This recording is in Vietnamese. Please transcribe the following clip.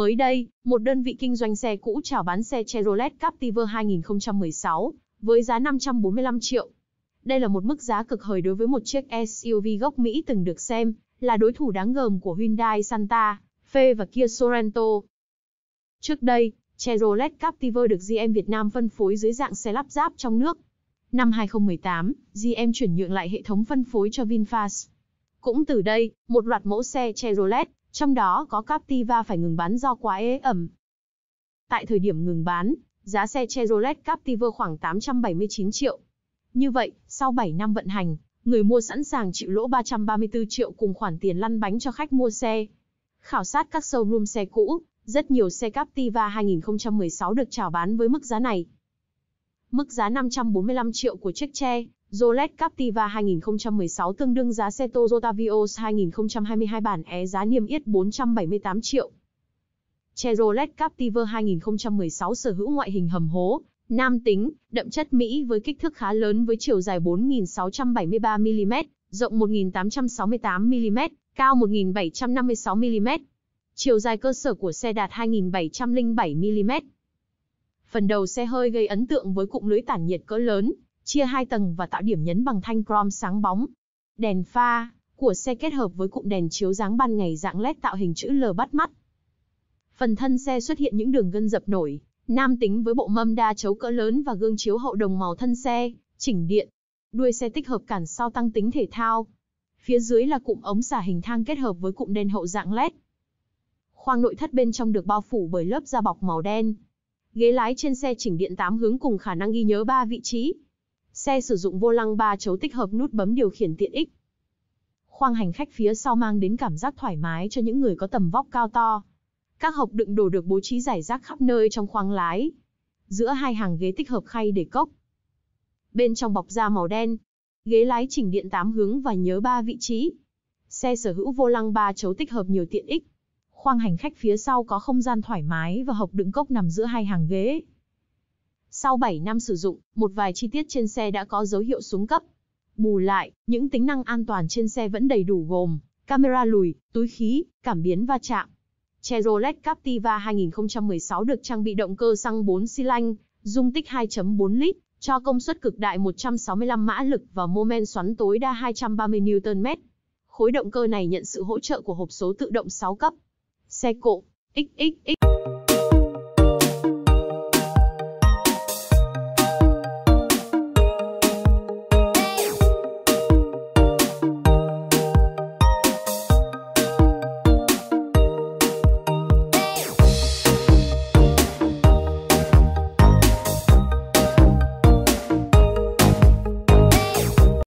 Mới đây, một đơn vị kinh doanh xe cũ chào bán xe Chevrolet Captiva 2016 với giá 545 triệu. Đây là một mức giá cực hời đối với một chiếc SUV gốc Mỹ từng được xem là đối thủ đáng gờm của Hyundai Santa Fe và Kia Sorento. Trước đây, Chevrolet Captiva được GM Việt Nam phân phối dưới dạng xe lắp ráp trong nước. Năm 2018, GM chuyển nhượng lại hệ thống phân phối cho VinFast. Cũng từ đây, một loạt mẫu xe Chevrolet trong đó có Captiva phải ngừng bán do quá ế ẩm. Tại thời điểm ngừng bán, giá xe Chevrolet Captiva khoảng 879 triệu. Như vậy, sau 7 năm vận hành, người mua sẵn sàng chịu lỗ 334 triệu cùng khoản tiền lăn bánh cho khách mua xe. Khảo sát các showroom xe cũ, rất nhiều xe Captiva 2016 được chào bán với mức giá này. Mức giá 545 triệu của chiếc tre Rolex Captiva 2016 tương đương giá xe Toyota Vios 2022 bản é giá niêm yết 478 triệu. Che Rolex Captiva 2016 sở hữu ngoại hình hầm hố, nam tính, đậm chất Mỹ với kích thước khá lớn với chiều dài 4.673mm, rộng 1.868mm, cao 1.756mm. Chiều dài cơ sở của xe đạt 2.707mm. Phần đầu xe hơi gây ấn tượng với cụm lưới tản nhiệt cỡ lớn, chia hai tầng và tạo điểm nhấn bằng thanh chrome sáng bóng. Đèn pha của xe kết hợp với cụm đèn chiếu dáng ban ngày dạng LED tạo hình chữ L bắt mắt. Phần thân xe xuất hiện những đường gân dập nổi, nam tính với bộ mâm đa chấu cỡ lớn và gương chiếu hậu đồng màu thân xe, chỉnh điện. Đuôi xe tích hợp cản sau tăng tính thể thao. Phía dưới là cụm ống xả hình thang kết hợp với cụm đèn hậu dạng LED. Khoang nội thất bên trong được bao phủ bởi lớp da bọc màu đen. Ghế lái trên xe chỉnh điện 8 hướng cùng khả năng ghi nhớ 3 vị trí, Xe sử dụng vô lăng ba chấu tích hợp nút bấm điều khiển tiện ích. Khoang hành khách phía sau mang đến cảm giác thoải mái cho những người có tầm vóc cao to. Các hộp đựng đồ được bố trí rải rác khắp nơi trong khoang lái. Giữa hai hàng ghế tích hợp khay để cốc. Bên trong bọc da màu đen, ghế lái chỉnh điện 8 hướng và nhớ 3 vị trí. Xe sở hữu vô lăng 3 chấu tích hợp nhiều tiện ích. Khoang hành khách phía sau có không gian thoải mái và hộp đựng cốc nằm giữa hai hàng ghế. Sau 7 năm sử dụng, một vài chi tiết trên xe đã có dấu hiệu xuống cấp. Bù lại, những tính năng an toàn trên xe vẫn đầy đủ gồm camera lùi, túi khí, cảm biến va chạm. Chevrolet Captiva 2016 được trang bị động cơ xăng 4 xi lanh, dung tích 2.4 lít, cho công suất cực đại 165 mã lực và mô men xoắn tối đa 230 Nm. Khối động cơ này nhận sự hỗ trợ của hộp số tự động 6 cấp. Xe cộ XXX